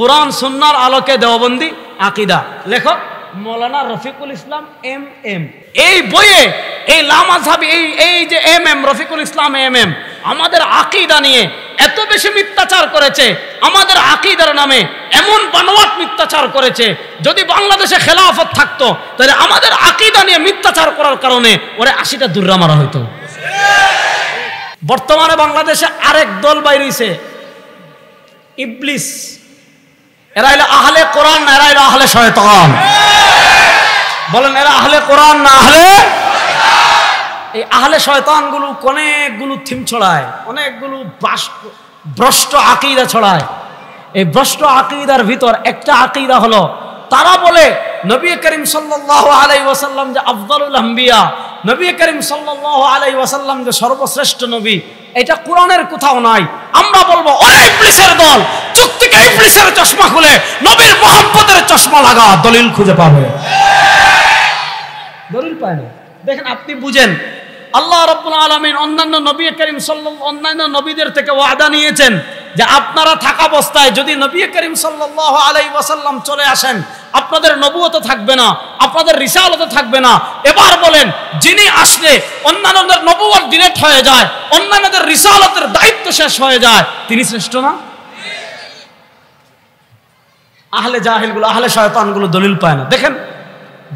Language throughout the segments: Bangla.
কোরআন সুন্নার আলোকে দেওবন্দি আকিদা লেখো মৌলানা রফিকুল ইসলাম এম এম এই বইয়ে এই লামাঝাবি এই এই যে M M Rafiqul Islam M M আমাদের আকিদা নিয়ে এত বেশি মিথ্যাচার করেছে আমাদের আকিদার নামে এমন বানোয়াট মিথ্যাচার করেছে যদি বাংলাদেশে খেলাফত থাকতো তাহলে আমাদের আকিদা নিয়ে মিথ্যাচার করার কারণে ওরা আশিটা দুর্রা মারা হইতো বর্তমানে বাংলাদেশে আরেক দল বাইরেছে ইবলিস এরা হলো আহলে কোরআন না এরা হলো আহলে শয়তান বলেন এরা আহলে কোরআন না আহলে এই আহলে শয়তানগুলো অনেকগুলো থিম ছড়ায় অনেকগুলো ভ্রষ্ট আকিদা ছড়ায় এই ভ্রষ্ট আকিদার ভিতর একটা আকিদা হলো তারা বলে নবী করিম সাল্লাহ আলাই ওয়াসাল্লাম যে আফদালুল হাম্বিয়া নবী করিম সাল্লাহ আলাই ওয়াসাল্লাম যে সর্বশ্রেষ্ঠ নবী এটা কোরআনের কোথাও নাই আমরা বলবো ওই পুলিশের দল চুক্তিকে পুলিশের চশমা খুলে নবীর মোহাম্মদের চশমা লাগা দলিল খুঁজে পাবে দলিল পায় না দেখেন আপনি বুঝেন আল্লাহ রব্বুল আলমিন অন্যান্য নবী করিম সাল্ল অন্যান্য নবীদের থেকে ওয়াদা নিয়েছেন যে আপনারা থাকা অবস্থায় যদি নবী করিম সাল্লাহ আলাই ওয়াসাল্লাম চলে আসেন আপনাদের নবুয়ত থাকবে না আপনাদের রিসালতে থাকবে না এবার বলেন যিনি আসলে অন্যান্যদের নবুয়ার ডিলেট হয়ে যায় অন্যান্যদের রিসালতের দায়িত্ব শেষ হয়ে যায় তিনি শ্রেষ্ঠ না আহলে জাহিলগুলো আহলে শয়তানগুলো দলিল পায় না দেখেন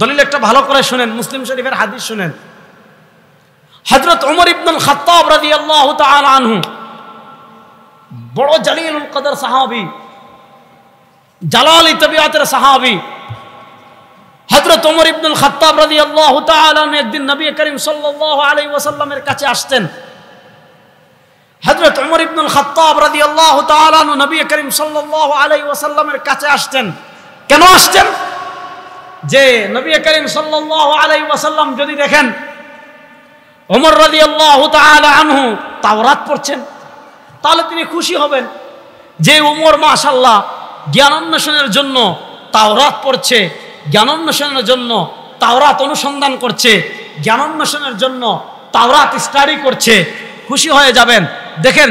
দলিল একটা ভালো করে শুনেন মুসলিম শরীফের হাদিস শুনেন হজরত ওমর ইবনুল খাত্তাব রাজি আল্লাহ আনহু বড় জালিল কদর সাহাবি জালাল ইতবিয়াতের সাহাবি হজরত ওমর ইবনুল খাত্তাব রাজি আল্লাহ একদিন নবী করিম সাল্লাহ আলি ওসাল্লামের কাছে আসতেন হজরত ওমর ইবনুল খাত্তাব রাজি আল্লাহ তালাম নবী করিম সাল্লাহ আলাই ওসাল্লামের কাছে আসতেন কেন আসতেন যে নবী করিম সাল্লাহ আলাই ওসাল্লাম যদি দেখেন ওমর রাজি আল্লাহ আনহু তাওরাত পড়ছেন তাহলে তিনি খুশি হবেন যে ওমর মাশাল্লাহ জ্ঞান অন্বেষণের জন্য তাওরাত পড়ছে জ্ঞানোন্বেষণের জন্য তাওরাত অনুসন্ধান করছে জ্ঞানোন্বেষণের জন্য তাওরাত স্টাডি করছে খুশি হয়ে যাবেন দেখেন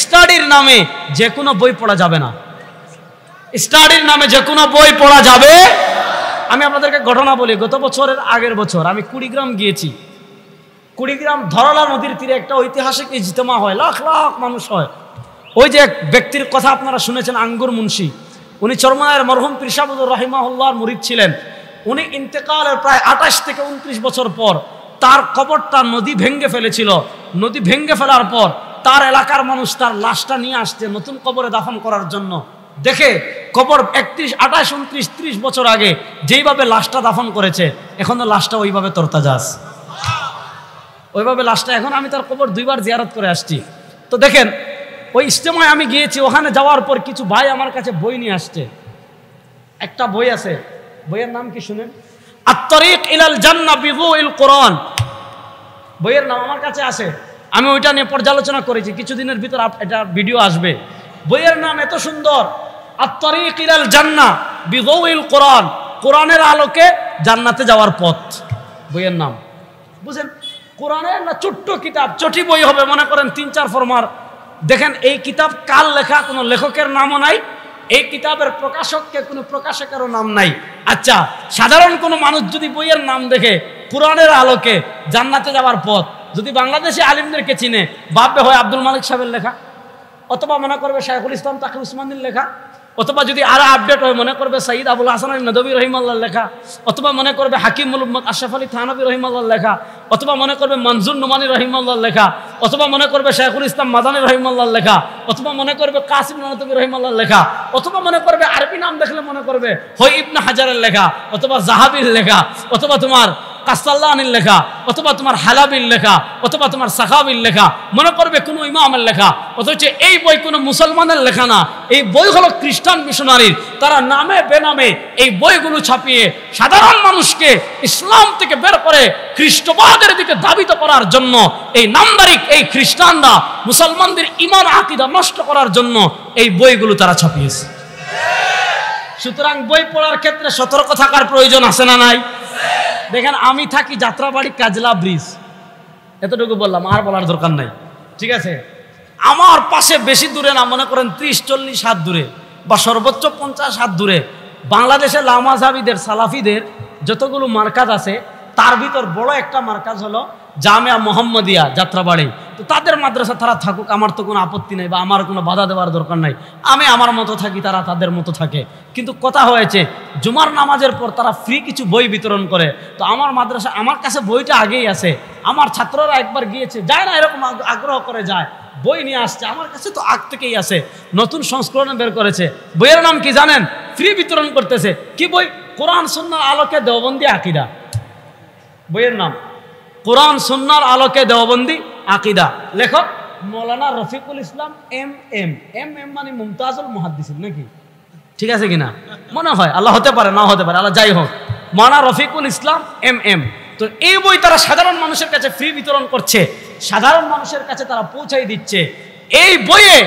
স্টাডির নামে যে কোনো বই পড়া যাবে না স্টাডির নামে যে কোনো বই পড়া যাবে আমি আপনাদেরকে ঘটনা বলি গত বছরের আগের বছর আমি কুড়িগ্রাম গিয়েছি কুড়িগ্রাম ধরলা নদীর তীরে একটা ঐতিহাসিক ইজতেমা হয় লাখ লাখ মানুষ হয় ওই যে এক ব্যক্তির কথা আপনারা শুনেছেন আঙ্গুর মুন্সি উনি চরমায়ের মরহম পিরসাবুদুর রহিমাহুল্লাহর মুরিদ ছিলেন উনি ইন্তেকালের প্রায় আঠাশ থেকে উনত্রিশ বছর পর তার কবরটা নদী ভেঙ্গে ফেলেছিল নদী ভেঙ্গে ফেলার পর তার এলাকার মানুষ তার লাশটা নিয়ে আসছে নতুন কবরে দাফন করার জন্য দেখে কবর একত্রিশ আঠাশ উনত্রিশ ত্রিশ বছর আগে যেইভাবে লাশটা দাফন করেছে এখন লাশটা ওইভাবে তরতাজাস ওইভাবে লাশটা এখন আমি তার কবর দুইবার জিয়ারত করে আসছি তো দেখেন ওই ইজতেমায় আমি গিয়েছি ওখানে যাওয়ার পর কিছু ভাই আমার কাছে বই নিয়ে আসছে একটা বই আছে বইয়ের নাম কি শুনেন আত্তরিক ইলাল জান্না বিভু ইল কোরআন বইয়ের নাম আমার কাছে আছে আমি ওইটা নিয়ে পর্যালোচনা করেছি কিছুদিনের ভিতর এটা ভিডিও আসবে বইয়ের নাম এত সুন্দর আত্তরিক ইলাল জান্না বিভৌ ইল কোরআন কোরআনের আলোকে জান্নাতে যাওয়ার পথ বইয়ের নাম বুঝেন কোরআনের না ছোট্ট কিতাব চটি বই হবে মনে করেন তিন চার ফরমার দেখেন এই কিতাব কাল লেখা কোনো লেখকের নামও নাই এই কিতাবের প্রকাশককে কোনো প্রকাশকেরও নাম নাই আচ্ছা সাধারণ কোনো মানুষ যদি বইয়ের নাম দেখে পুরাণের আলোকে জান্নাতে যাওয়ার পথ যদি বাংলাদেশে আলিমদেরকে চিনে ভাববে হয় আব্দুল মালিক সাহেবের লেখা অথবা মনে করবে শাহুল ইসলাম তাকে উসমানদিন লেখা অথবা যদি আরও আপডেট হয় মনে করবে সঈদ আবুল হাসান আলী নদবী রহিমাল্লার লেখা অথবা মনে করবে হাকিম মোহাম্মদ আশরাফ আলী থানবী রহিমাল্লার লেখা অথবা মনে করবে মনজুর নুমানি রহিমাল্লার লেখা অথবা মনে করবে শেখুল ইসলাম মাদানী রহিমাল্লার লেখা অথবা মনে করবে কাসিম নতুবী রহিমাল্লার লেখা অথবা মনে করবে আরবি নাম দেখলে মনে করবে হই ইবনা হাজারের লেখা অথবা জাহাবির লেখা অথবা তোমার কাস্তাল্লানের লেখা অথবা তোমার হালাবির লেখা অথবা তোমার সাখাবির লেখা মনে করবে কোনো ইমামের লেখা অথচ এই বই কোনো মুসলমানের লেখা না এই বই হলো খ্রিস্টান মিশনারির তারা নামে বেনামে এই বইগুলো ছাপিয়ে সাধারণ মানুষকে ইসলাম থেকে বের করে খ্রিস্টবাদের দিকে দাবিত করার জন্য এই নাম্বারিক এই খ্রিস্টানরা মুসলমানদের ইমান আকিদা নষ্ট করার জন্য এই বইগুলো তারা ছাপিয়েছে সুতরাং বই পড়ার ক্ষেত্রে সতর্ক থাকার প্রয়োজন আছে না নাই দেখেন আমি থাকি যাত্রাবাড়ি কাজলা ব্রিজ এতটুকু বললাম আর বলার দরকার নাই ঠিক আছে আমার পাশে বেশি দূরে না মনে করেন ত্রিশ চল্লিশ হাত দূরে বা সর্বোচ্চ পঞ্চাশ হাত দূরে বাংলাদেশে লামাজাবিদের সালাফিদের যতগুলো মার্কাজ আছে তার ভিতর বড় একটা মার্কাজ হলো জামিয়া মোহাম্মদিয়া যাত্রাবাড়ি তো তাদের মাদ্রাসা তারা থাকুক আমার তো কোনো আপত্তি নাই বা আমার কোনো বাধা দেওয়ার দরকার নাই আমি আমার মতো থাকি তারা তাদের মতো থাকে কিন্তু কথা হয়েছে জুমার নামাজের পর তারা ফ্রি কিছু বই বিতরণ করে তো আমার মাদ্রাসা আমার কাছে বইটা আগেই আছে আমার ছাত্ররা একবার গিয়েছে যায় না এরকম আগ্রহ করে যায় বই নিয়ে আসছে আমার কাছে তো আগ থেকেই আছে নতুন সংস্করণে বের করেছে বইয়ের নাম কি জানেন ফ্রি বিতরণ করতেছে কি বই কোরআন সন্ন্যার আলোকে দেওবন্দি আকিরা বইয়ের নাম কোরআন সন্ন্যার আলোকে দেওবন্দী আকিদা লেখক মৌলানা Rafiqul Islam M M M M মানে মুমতাজুল মহাদ্দিসিন নাকি ঠিক আছে কিনা মনে হয় আল্লাহ হতে পারে না হতে পারে আল্লাহ যাই হোক মানা রফিকুল ইসলাম এম এম তো এই বই তারা সাধারণ মানুষের কাছে ফ্রি বিতরণ করছে সাধারণ মানুষের কাছে তারা পৌঁছাই দিচ্ছে এই বইয়ে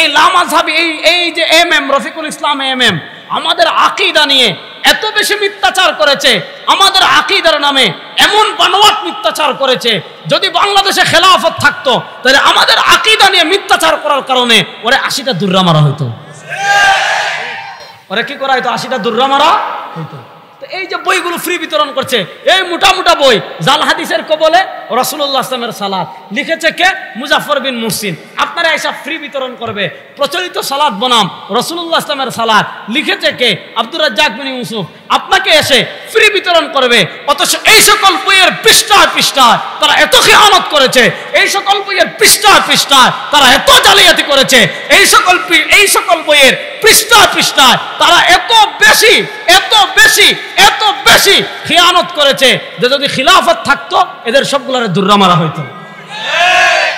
এই লামাঝাবি এই এই যে M M Rafiqul Islam M M আমাদের আকিদা নিয়ে এত বেশি মিথ্যাচার করেছে আমাদের আকিদার নামে এমন বানোয়াট মিথ্যাচার করেছে যদি বাংলাদেশে খেলাফত থাকতো তাহলে আমাদের আকিদা নিয়ে মিথ্যাচার করার কারণে ওরে আশিটা দুর্রা মারা হইতো ওরা কি করা হইতো আশিটা দুর্রা মারা হইতো এই যে বইগুলো ফ্রি বিতরণ করছে এই মোটা মোটা বই জাল হাদিসের কবলে রসুল্লাহ আসলামের সালাদ লিখেছে কে মুজাফর বিন মুহসিন আপনারা এসব ফ্রি বিতরণ করবে প্রচলিত সালাদ বনাম রসুল্লাহ ইসলামের সালাদ লিখেছে কে আব্দুর রাজ্জাক ইউসুফ আপনাকে এসে ফ্রি বিতরণ করবে অথচ এই সকল বইয়ের পৃষ্ঠা পৃষ্ঠা তারা এত খেয়ামত করেছে এই সকল বইয়ের পৃষ্ঠা পৃষ্ঠা তারা এত জালিয়াতি করেছে এই সকল এই সকল বইয়ের পৃষ্ঠা পৃষ্ঠা তারা এত বেশি এত বেশি এত বেশি খেয়ানত করেছে যে যদি খিলাফত থাকতো এদের সবগুলোর দুর্রা মারা হইতো